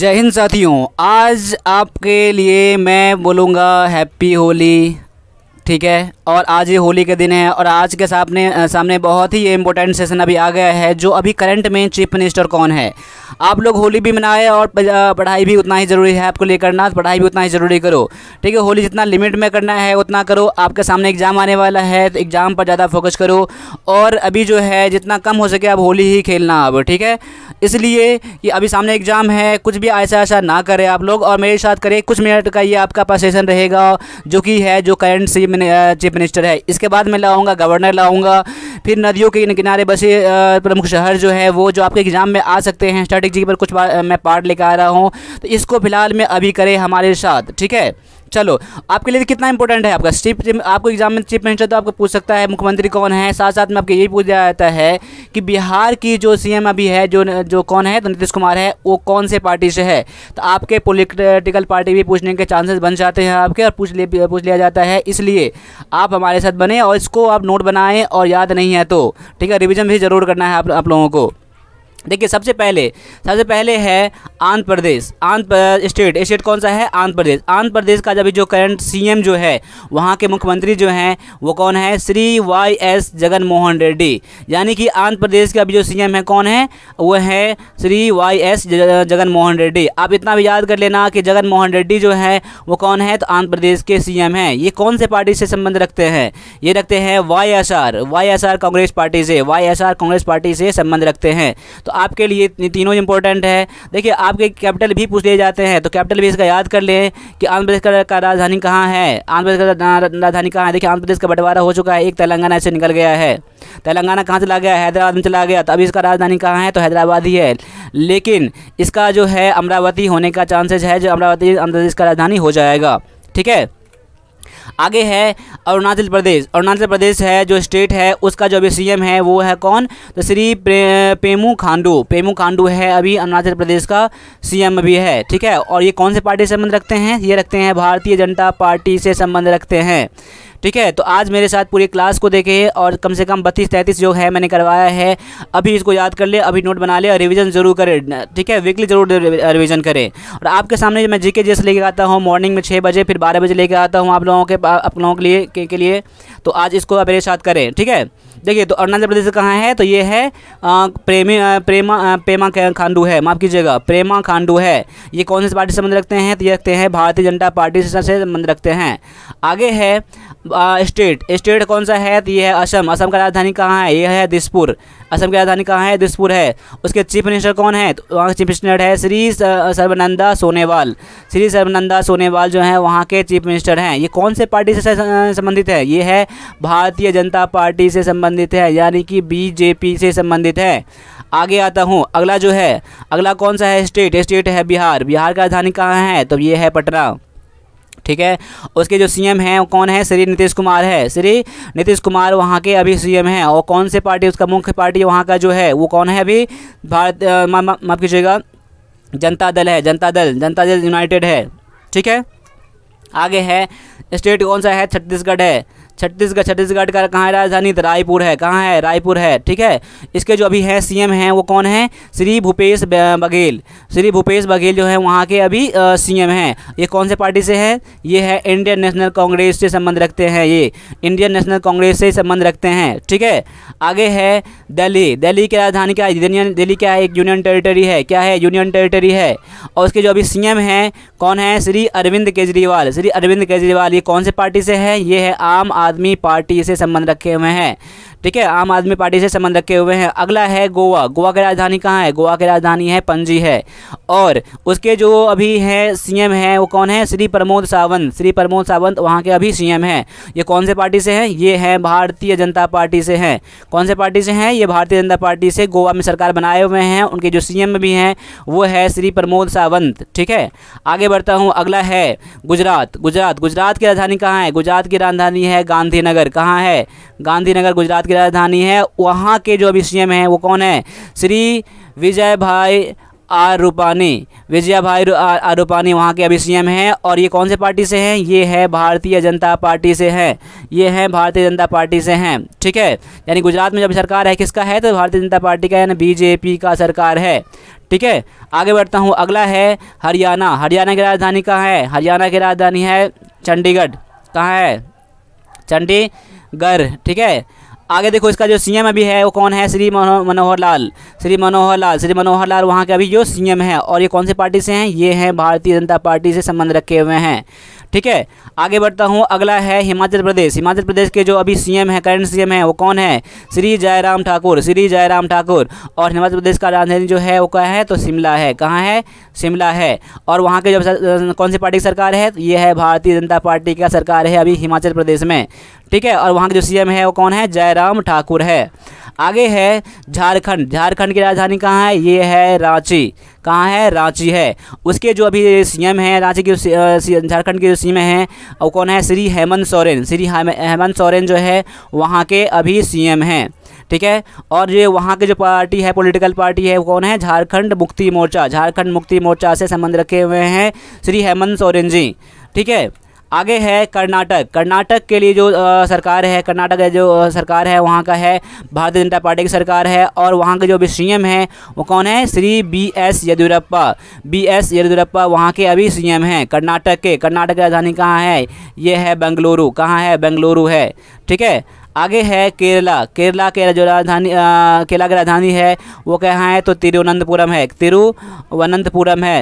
जय हिंद साथियों आज आपके लिए मैं बोलूँगा हैप्पी होली ठीक है और आज ये होली के दिन है और आज के सामने सामने बहुत ही इम्पोर्टेंट इंपॉर्टेंट सेशन अभी आ गया है जो अभी करंट में चीफ मिनिस्टर कौन है आप लोग होली भी मनाए और पढ़ाई भी उतना ही ज़रूरी है आपको ले करना पढ़ाई भी उतना ही ज़रूरी करो ठीक है होली जितना लिमिट में करना है उतना करो आपके सामने एग्ज़ाम आने वाला है तो एग्ज़ाम पर ज़्यादा फोकस करो और अभी जो है जितना कम हो सके आप होली ही खेलना अब ठीक है इसलिए कि अभी सामने एग्ज़ाम है कुछ भी ऐसा ऐसा ना करें आप लोग और मेरे साथ करें कुछ मिनट का ये आपका पास सेशन रहेगा जो कि है जो करंट सी चीफ मिनिस्टर है इसके बाद मैं लाऊंगा गवर्नर लाऊंगा फिर नदियों के किनारे बसे प्रमुख शहर जो है वो जो आपके एग्ज़ाम में आ सकते हैं स्ट्रैटेजी पर कुछ मैं पार्ट लेकर आ रहा हूँ तो इसको फ़िलहाल मैं अभी करें हमारे साथ ठीक है चलो आपके लिए तो कितना इंपॉर्टेंट है आपका चीफ आपको एग्जाम में चीफ मिनिस्टर तो आपको पूछ सकता है मुख्यमंत्री कौन है साथ साथ में आपको यही पूछ दिया जाता है कि बिहार की जो सी अभी है जो जो कौन है तो नीतीश कुमार है वो कौन से पार्टी से है तो आपके पोलिटिकल पार्टी भी पूछने के चांसेस बन जाते हैं आपके और पूछ लिया पूछ लिया जाता है इसलिए आप हमारे साथ बने और इसको आप नोट बनाएं और याद नहीं है तो ठीक है रिविज़न भी ज़रूर करना है आप, आप लोगों को देखिए सबसे पहले सबसे पहले है आंध्र प्रदेश आंध्र स्टेट स्टेट कौन सा है आंध्र प्रदेश आंध्र प्रदेश का जब जो करंट सीएम जो है वहाँ के मुख्यमंत्री जो हैं वो कौन है श्री वाई एस जगन मोहन रेड्डी यानी कि आंध्र प्रदेश के अभी जो सीएम है कौन है वो है श्री वाई एस जगन मोहन रेड्डी आप इतना भी याद कर लेना कि जगन मोहन रेड्डी जो है वो कौन है तो आंध्र प्रदेश के सी हैं ये कौन से पार्टी से संबंध रखते हैं ये रखते हैं Y S R Y S R Congress party से Y S R Congress party से संबंध रखते हैं तो आपके लिए तीनों इंपॉर्टेंट है देखिए आपके कैपिटल भी पूछ लिए जाते हैं तो कैपिटल भी इसका याद कर लें कि आंध्र प्रदेश का राजधानी कहाँ है आंध्र प्रदेश का राजधानी कहाँ है देखिए आंध्र प्रदेश का बंटवारा हो चुका है एक तेलंगाना से निकल गया है तेलंगाना कहाँ चला गया हैदराबाद में चला गया तो अभी इसका राजधानी कहाँ है तो हैदराबाद ही है लेकिन इसका जो है अमरावती होने का चांसेज है जो अमरावती आंध्र प्रदेश का राजधानी हो जाएगा ठीक है आगे है अरुणाचल प्रदेश अरुणाचल प्रदेश है जो स्टेट है उसका जो अभी सीएम है वो है कौन तो श्री प्रे, पेमू खांडू पेमू खांडू है अभी अरुणाचल प्रदेश का सीएम अभी है ठीक है और ये कौन से पार्टी से संबंध रखते हैं ये रखते हैं भारतीय जनता पार्टी से संबंध रखते हैं ठीक है तो आज मेरे साथ पूरी क्लास को देखे और कम से कम बत्तीस तैंतीस जो है मैंने करवाया है अभी इसको याद कर ले अभी नोट बना ले और रिविज़न ज़रूर करें ठीक है वीकली ज़रूर रिविज़न करें और आपके सामने मैं जी के जैसे लेके आता हूँ मॉर्निंग में छः बजे फिर बारह बजे लेके आता हूँ आप लोगों के आप लोगों के लिए के, लिए तो आज इसको मेरे साथ करें ठीक है देखिए तो अरुणाचल प्रदेश कहाँ है तो ये है आ, प्रेमी आ, प्रेमा आ, प्रेमा खांडू है माफ़ कीजिएगा प्रेमा खांडू है ये कौन सी पार्टी से संबंध रखते हैं तो ये रखते हैं भारतीय जनता पार्टी से संबंध रखते हैं आगे है स्टेट स्टेट कौन सा है तो ये है असम असम का राजधानी कहाँ है ये है दिसपुर असम की राजधानी कहाँ है दिसपुर है उसके चीफ मिनिस्टर कौन है तो वहाँ के चीफ मिनिस्टर है श्री सर्वनंदा सोनेवाल श्री सर्वनंदा सोनेवाल जो है वहाँ के चीफ मिनिस्टर हैं ये कौन से पार्टी से संबंधित है ये है भारतीय जनता पार्टी से संबंधित है यानी कि बीजेपी से संबंधित है आगे आता हूँ अगला जो है अगला कौन सा है स्टेट स्टेट है बिहार बिहार की राजधानी कहाँ है तो ये है पटना ठीक है उसके जो सीएम हैं वो कौन है श्री नीतीश कुमार है श्री नीतीश कुमार वहाँ के अभी सीएम हैं और कौन से पार्टी उसका मुख्य पार्टी वहाँ का जो है वो कौन है अभी भारत माफ़ कीजिएगा जनता दल है जनता दल जनता दल यूनाइटेड है ठीक है आगे है स्टेट कौन सा है छत्तीसगढ़ है छत्तीसगढ़ छत्तीसगढ़ का कहाँ राजधानी तो रायपुर है कहाँ है रायपुर है ठीक है इसके जो अभी हैं सीएम हैं वो कौन है श्री भूपेश बघेल श्री भूपेश बघेल जो है वहाँ के अभी सीएम हैं ये कौन से पार्टी से है ये है इंडियन नेशनल कांग्रेस से संबंध रखते हैं ये इंडियन नेशनल कांग्रेस से संबंध रखते हैं ठीक है आगे है दिल्ली दिल्ली की राजधानी क्या है दिल्ली क्या है एक यूनियन टेरिटरी है क्या है यूनियन टेरिटरी है और उसके जो अभी एम हैं कौन है श्री अरविंद केजरीवाल श्री अरविंद केजरीवाल ये कौन से पार्टी से है ये है आम आदमी आदमी पार्टी से संबंध रखे हुए हैं ठीक है आम आदमी पार्टी से संबंध रखे हुए हैं अगला है गोवा गोवा की राजधानी कहाँ है गोवा की राजधानी है पंजी है और उसके जो अभी हैं सीएम हैं वो कौन है श्री प्रमोद सावंत श्री प्रमोद सावंत वहाँ के अभी सीएम हैं ये कौन से पार्टी से हैं ये हैं भारतीय जनता पार्टी से हैं कौन से पार्टी से हैं ये भारतीय जनता पार्टी से गोवा में सरकार बनाए हुए हैं उनके जो सी भी हैं वो है श्री प्रमोद सावंत ठीक है आगे बढ़ता हूँ अगला है गुजरात गुजरात गुजरात की राजधानी कहाँ है गुजरात की राजधानी है गांधीनगर कहाँ है गांधीनगर गुजरात की राजधानी है वहाँ के जो अभी सी हैं वो कौन है श्री विजय भाई आर रूपानी विजय भाई आर रूपानी वहाँ के अभी सी हैं और ये कौन से पार्टी से हैं ये है भारतीय जनता पार्टी से हैं ये हैं भारतीय जनता पार्टी से हैं ठीक है यानी गुजरात में जब सरकार है किसका है तो भारतीय जनता पार्टी का यानी बीजेपी का सरकार है ठीक है आगे बढ़ता हूँ अगला है हरियाणा हरियाणा की राजधानी कहाँ है हरियाणा की राजधानी है चंडीगढ़ कहाँ है चंडीगढ़ ठीक है आगे देखो इसका जो सीएम अभी है वो कौन है श्री मनोहर लाल श्री मनोहर लाल श्री मनोहर लाल वहाँ के अभी जो सीएम है और ये कौन सी पार्टी से हैं ये हैं भारतीय जनता पार्टी से संबंध रखे हुए हैं ठीक है आगे बढ़ता हूँ अगला है हिमाचल प्रदेश हिमाचल प्रदेश के जो अभी सीएम है करंट सीएम है वो कौन है श्री जयराम ठाकुर श्री जयराम ठाकुर और हिमाचल प्रदेश का राजधानी जो है वो क्या है तो शिमला है कहाँ है शिमला है और वहाँ के जब कौन सी पार्टी की सरकार है ये है भारतीय जनता पार्टी का सरकार है अभी हिमाचल प्रदेश में ठीक है और वहाँ के जो सीएम है वो कौन है जयराम ठाकुर है आगे है झारखंड झारखंड की राजधानी कहाँ है ये है रांची कहाँ है रांची है उसके जो अभी सीएम हैं रांची के झारखंड के जो सीएम हैं वो कौन है श्री हेमंत सोरेन श्री हेमंत सोरेन जो है वहाँ के अभी सीएम हैं ठीक है और ये वहाँ की जो पार्टी है पॉलिटिकल पार्टी है वो कौन है झारखंड मुक्ति मोर्चा झारखंड मुक्ति मोर्चा से संबंध रखे हुए हैं श्री हेमंत सोरेन जी ठीक है आगे है कर्नाटक कर्नाटक के लिए जो आ, सरकार है कर्नाटक का जो आ, सरकार है वहाँ का है भारतीय जनता पार्टी की सरकार है और वहाँ के जो अभी सी हैं वो कौन है Shri B S Yediyurappa B S Yediyurappa वहाँ के अभी सी हैं कर्नाटक के कर्नाटक की राजधानी कहाँ है ये है बेंगलुरु कहाँ है बेंगलुरु है ठीक है आगे है केरला केरला के जो राजधानी केरला की राजधानी है वो कहाँ है तो तिरुवनंतपुरम है तिरुवनंतपुरम है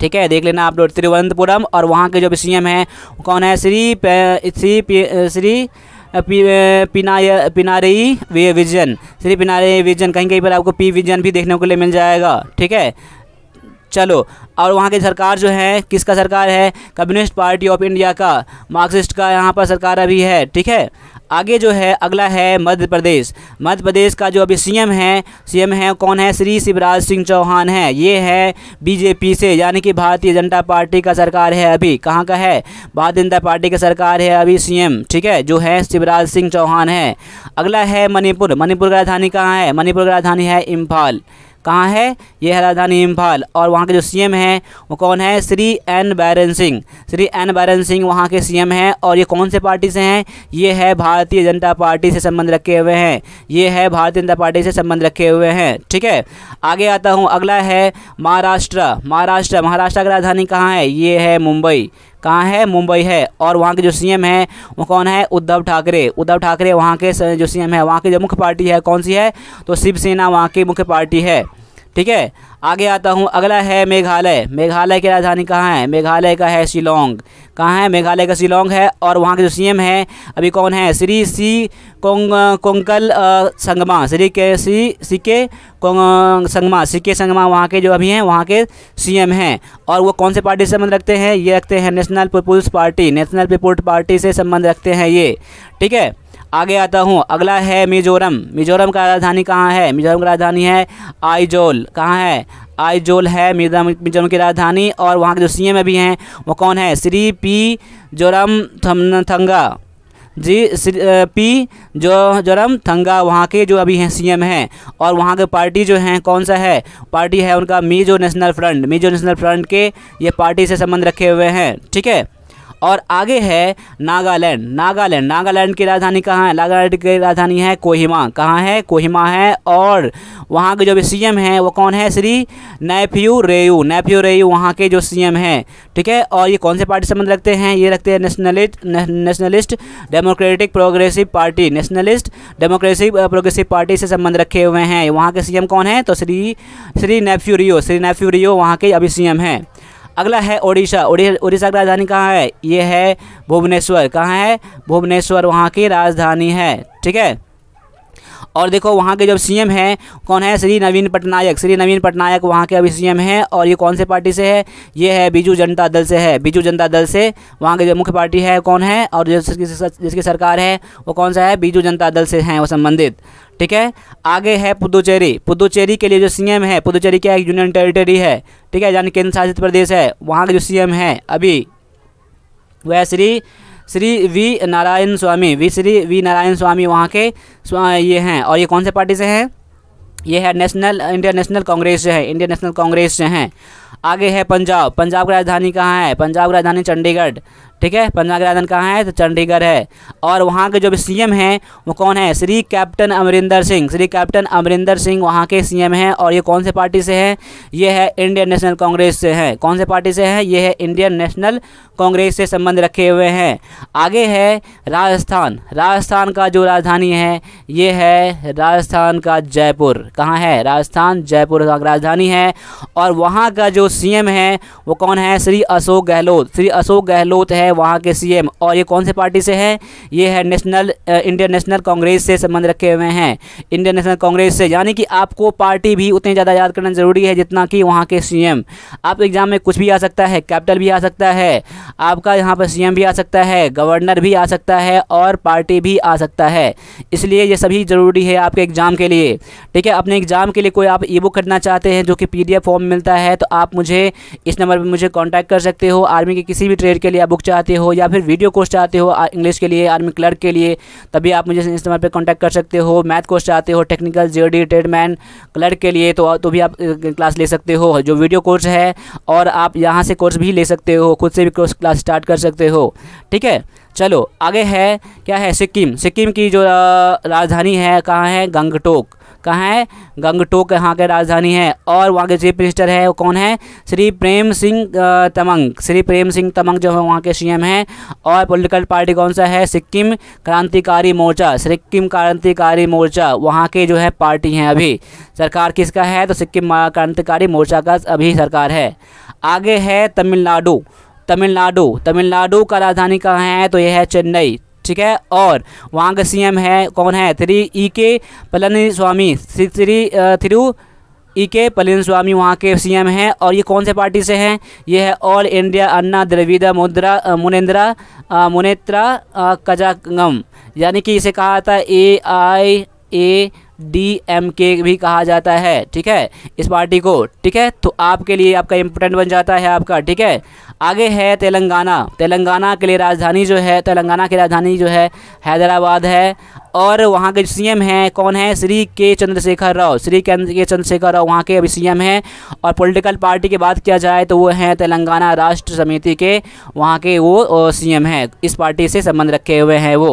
ठीक है देख लेना आप लोग तिरुवनंतपुरम और वहाँ के जो भी सी हैं कौन है श्री श्री श्री पिनाय पिनारी विजन श्री पिनारी विजन कहीं कहीं पर आपको पी विजन भी देखने को लिए मिल जाएगा ठीक है चलो और वहाँ की सरकार जो है किसका सरकार है कम्युनिस्ट पार्टी ऑफ इंडिया का मार्क्सिस्ट का यहाँ पर सरकार अभी है ठीक है आगे जो है अगला है मध्य प्रदेश मध्य प्रदेश का जो अभी सीएम है सीएम है कौन है श्री शिवराज सिंह चौहान है ये है बीजेपी से यानी कि भारतीय जनता पार्टी का सरकार है अभी कहाँ का है भारतीय जनता पार्टी का सरकार है अभी सीएम ठीक है जो है शिवराज सिंह चौहान है अगला है मणिपुर मणिपुर की राजधानी कहाँ है मणिपुर की राजधानी है इम्फाल कहाँ है ये है राजधानी इम्फाल और वहाँ के जो सीएम हैं वो कौन है श्री एन बैरन सिंह श्री एन बैरन सिंह वहाँ के सीएम हैं और ये कौन से पार्टी से हैं ये है भारतीय जनता पार्टी से संबंध रखे हुए हैं ये है भारतीय जनता पार्टी से संबंध रखे हुए हैं ठीक है आगे आता हूँ अगला है महाराष्ट्र महाराष्ट्र महाराष्ट्र की राजधानी कहाँ है ये है मुंबई कहाँ है मुंबई है और वहाँ के जो सीएम है वो कौन है उद्धव ठाकरे उद्धव ठाकरे वहाँ के जो सीएम है वहाँ की जो मुख्य पार्टी है कौन सी है तो शिवसेना वहाँ की मुख्य पार्टी है ठीक है आगे आता हूँ अगला है मेघालय मेघालय की राजधानी कहाँ है मेघालय का है शिलोंग कहाँ है मेघालय का शिलोंग है और वहाँ के जो सीएम है अभी कौन है श्री सी कोंग कोंकल संगमा श्री के सी सी के कोंग संगमा सी के संगमा वहाँ के जो अभी हैं वहाँ के सीएम हैं और वो कौन से पार्टी से संबंध रखते हैं ये रखते हैं national people's party national people's party से संबंध रखते हैं ये ठीक है आगे आता हूँ अगला है मिजोरम मिजोरम का राजधानी कहाँ है मिजोरम की राजधानी है आईजोल कहाँ है आईजोल है मिजोरम मिजोरम की राजधानी और वहाँ के जो सी एम भी हैं वो कौन है Shri P Zoramthanga ji P जो जोरम थंगा वहाँ के जो अभी हैं सीएम हैं और वहाँ के पार्टी जो हैं कौन सा है पार्टी है उनका Mizo national front Mizo national front के ये पार्टी से संबंध रखे हुए हैं ठीक है और आगे है नागालैंड नागालैंड नागालैंड की राजधानी कहाँ है नागालैंड की राजधानी है कोहिमा कहाँ है कोहिमा है और वहाँ के जो भी सीएम हैं वो कौन है श्री नैफ्यू रेयू नैफ्यू रेयू वहाँ के जो सीएम हैं ठीक है और ये कौन से पार्टी संबंध रखते हैं ये रखते हैं nationalist nationalist democratic progressive party nationalist democratic progressive party से संबंध रखे हुए हैं वहाँ के सी कौन है तो श्री श्री नेफ्यू रियो श्री नेफ्यू रियो वहाँ के अभी सी हैं अगला है ओडिशा उड़ीसा की राजधानी कहाँ है ये है भुवनेश्वर कहाँ है भुवनेश्वर वहाँ की राजधानी है ठीक है और देखो वहाँ के जो सीएम हैं कौन है श्री नवीन पटनायक श्री नवीन पटनायक वहाँ के अभी सीएम हैं और ये कौन से पार्टी से है ये है बीजू जनता दल से है बीजू जनता दल से वहाँ की जो मुख्य पार्टी है कौन है और जिसकी जिसकी सरकार है वो कौन सा है बीजू जनता दल से हैं वो संबंधित ठीक है आगे है पुदुचेरी पुदुचेरी के लिए जो सी है पुदुचेरी क्या एक यूनियन टेरिटरी है ठीक है यानी केंद्र शासित प्रदेश है वहाँ के जो सी है अभी वह Shri Shri V Narayanasamy V Shri V Narayanasamy वहाँ के ये हैं और ये कौन से पार्टी से हैं ये है नेशनल इंडियन नेशनल कांग्रेस जो है इंडियन नेशनल कांग्रेस से हैं आगे है पंजाब पंजाब की राजधानी कहाँ है पंजाब की राजधानी चंडीगढ़ ठीक है पंजाब की राजधानी कहाँ है तो चंडीगढ़ है और वहाँ के जो सीएम हैं वो कौन है श्री कैप्टन अमरिंदर सिंह श्री कैप्टन अमरिंदर सिंह वहाँ के सीएम हैं और ये कौन से पार्टी से हैं ये है इंडियन नेशनल कांग्रेस से हैं कौन से पार्टी से हैं ये है इंडियन नेशनल कांग्रेस से संबंध रखे हुए हैं आगे है राजस्थान राजस्थान का जो राजधानी है ये है राजस्थान का जयपुर कहाँ है राजस्थान जयपुर राजधानी है और वहाँ का जो जो सीएम हैं वो कौन है श्री अशोक गहलोत श्री अशोक गहलोत है वहाँ के सीएम और ये कौन से पार्टी से है ये है नेशनल इंडियन नेशनल कांग्रेस से संबंध रखे हुए हैं इंडियन नेशनल कांग्रेस से यानी कि आपको पार्टी भी उतनी ज़्यादा याद करना ज़रूरी है जितना कि वहाँ के सीएम आपके एग्ज़ाम में कुछ भी आ सकता है कैपिटल भी आ सकता है आपका यहाँ पर सीएम भी आ सकता है गवर्नर भी आ सकता है और पार्टी भी आ सकता है इसलिए ये सभी ज़रूरी है आपके एग्ज़ाम के लिए ठीक है अपने एग्ज़ाम के लिए कोई आप ई बुक खरीदना चाहते हैं जो कि पीडीएफ फॉर्म मिलता है तो आप मुझे इस नंबर पर मुझे कॉन्टैक्ट कर सकते हो आर्मी के किसी भी ट्रेड के लिए आप बुक चाहते हो या फिर वीडियो कोर्स चाहते हो इंग्लिश के लिए आर्मी क्लर्क के लिए तभी आप मुझे इस नंबर पर कॉन्टैक्ट कर सकते हो मैथ कोर्स चाहते हो technical J D tradesman clerk के लिए तो, तो भी आप क्लास ले सकते हो जो वीडियो कोर्स है और आप यहाँ से कोर्स भी ले सकते हो खुद से भी कोर्स क्लास स्टार्ट कर सकते हो ठीक है चलो आगे है क्या है सिक्किम सिक्किम की जो राजधानी है कहाँ है गंगटोक कहाँ है गंगटोक यहाँ के राजधानी है और वहाँ के चीफ मिनिस्टर है वो कौन है श्री प्रेम सिंह तमंग श्री प्रेम सिंह तमंग जो है वहाँ के सी हैं और पोलिटिकल पार्टी कौन सा है सिक्किम क्रांतिकारी मोर्चा सिक्किम क्रांतिकारी मोर्चा वहाँ के जो है पार्टी हैं अभी सरकार किसका है तो सिक्किम क्रांतिकारी मोर्चा का अभी सरकार है आगे है तमिलनाडु तमिलनाडु तमिलनाडु का राजधानी कहाँ है तो यह है चेन्नई ठीक है और वहाँ का सीएम है कौन है three E e K Palaniswami थ्री थ्रू ई के e पलिन स्वामी वहाँ के सीएम हैं और ये कौन से पार्टी से हैं ये है ऑल इंडिया अन्ना द्रविदा मुद्रा मुनेन्द्रा मुनेत्रा कजागम यानी कि इसे कहा था ए आई ए डी एम के भी कहा जाता है ठीक है इस पार्टी को ठीक है तो आपके लिए आपका इम्पोर्टेंट बन जाता है आपका ठीक है आगे है तेलंगाना तेलंगाना के लिए राजधानी जो है तेलंगाना की राजधानी जो है हैदराबाद है और वहाँ के सीएम हैं कौन है श्री के चंद्रशेखर राव श्री के चंद्रशेखर राव वहाँ के अभी सीएम हैं और पॉलिटिकल पार्टी की बात किया जाए तो वो हैं तेलंगाना राष्ट्र समिति के वहाँ के वो सीएम हैं इस पार्टी से संबंध रखे हुए हैं वो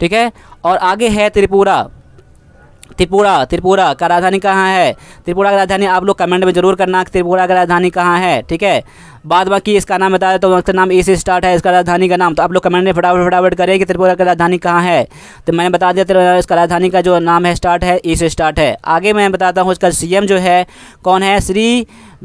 ठीक है और आगे है त्रिपुरा त्रिपुरा त्रिपुरा का राजधानी कहाँ है त्रिपुरा की राजधानी आप लोग कमेंट में जरूर करना त्रिपुरा की राजधानी कहाँ है ठीक है बाद बाकी इसका नाम बताया तो उसका नाम ए स्टार्ट है इसका राजधानी का नाम तो आप लोग कमेंट में फटाफट फटाफट करें कि त्रिपुरा की राजधानी कहाँ है तो मैंने बता दिया इसका राजधानी का जो नाम है स्टार्ट है ए स्टार्ट है आगे मैं बताता हूँ इसका सीएम जो है कौन है श्री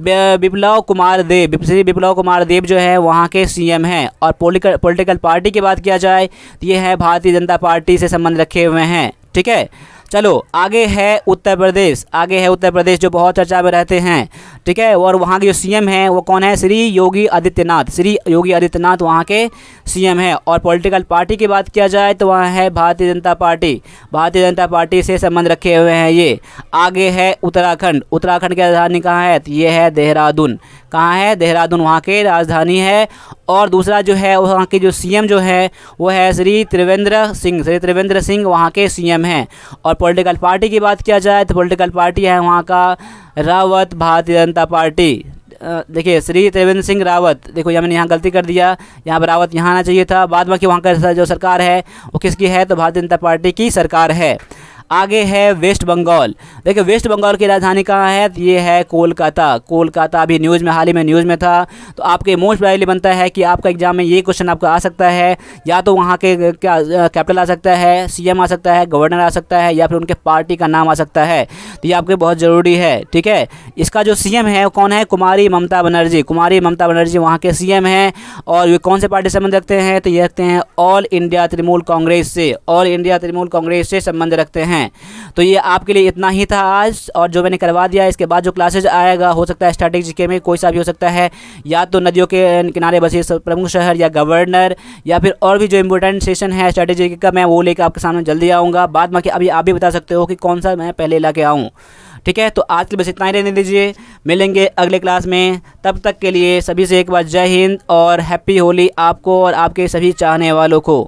विप्लव कुमार देव श्री विप्लव कुमार देव जो है वहाँ के एम हैं और पोलिटिकल पार्टी की बात किया जाए तो ये है भारतीय जनता पार्टी से संबंध रखे हुए हैं ठीक है चलो आगे है उत्तर प्रदेश आगे है उत्तर प्रदेश जो बहुत चर्चा में रहते हैं ठीक है और वहाँ के जो सीएम हैं वो कौन है श्री योगी आदित्यनाथ श्री योगी आदित्यनाथ वहाँ के सीएम हैं और पॉलिटिकल पार्टी की बात किया जाए तो वहाँ है भारतीय जनता पार्टी भारतीय जनता पार्टी से संबंध रखे हुए हैं ये आगे है उत्तराखंड उत्तराखंड की राजधानी कहाँ है तो ये है देहरादून कहाँ है देहरादून वहाँ के राजधानी है और दूसरा जो है वहाँ के जो सीएम जो है वो है श्री त्रिवेंद्र सिंह श्री त्रिवेंद्र सिंह वहाँ के सीएम हैं और पॉलिटिकल पार्टी की बात किया जाए तो पॉलिटिकल पार्टी है वहाँ का रावत भारतीय जनता पार्टी देखिए श्री त्रिवेंद्र सिंह रावत देखो यहाँ मैंने यहाँ गलती कर दिया यहाँ पर रावत यहाँ आना चाहिए था बाद बाकी वहाँ का जो सरकार है वो किसकी है तो भारतीय जनता पार्टी की सरकार है आगे है वेस्ट बंगाल देखिए वेस्ट बंगाल की राजधानी कहाँ है ये है कोलकाता कोलकाता अभी न्यूज़ में हाल ही में न्यूज़ में था तो आपके मोस्ट प्राइवली बनता है कि आपका एग्जाम में ये क्वेश्चन आपका आ सकता है या तो वहाँ के क्या कैपिटल आ सकता है सी आ सकता है गवर्नर आ सकता है या फिर उनके पार्टी का नाम आ सकता है तो ये आपके बहुत ज़रूरी है ठीक है इसका जो सी है वो कौन है कुमारी ममता बनर्जी कुमारी ममता बनर्जी वहाँ के सी हैं और ये कौन से पार्टी संबंध रखते हैं तो ये रखते हैं ऑल इंडिया तृणमूल कांग्रेस से ऑल इंडिया तृणमूल कांग्रेस से संबंध रखते हैं हैं तो ये आपके लिए इतना ही था आज और जो मैंने करवा दिया इसके बाद जो क्लासेज आएगा हो सकता है स्टैटिक जीके में कोई सा भी हो सकता है या तो नदियों के किनारे बसे प्रमुख शहर या गवर्नर या फिर और भी जो इंपॉर्टेंट सेशन है स्टैटिक जीके का मैं वो लेकर आपके सामने जल्दी आऊँगा बाद में अभी आप भी बता सकते हो कि कौन सा मैं पहले ला के आऊँ ठीक है तो आज के लिए बस इतना ही रहने दीजिए मिलेंगे अगले क्लास में तब तक के लिए सभी से एक बार जय हिंद और हैप्पी होली आपको और आपके सभी चाहने वालों को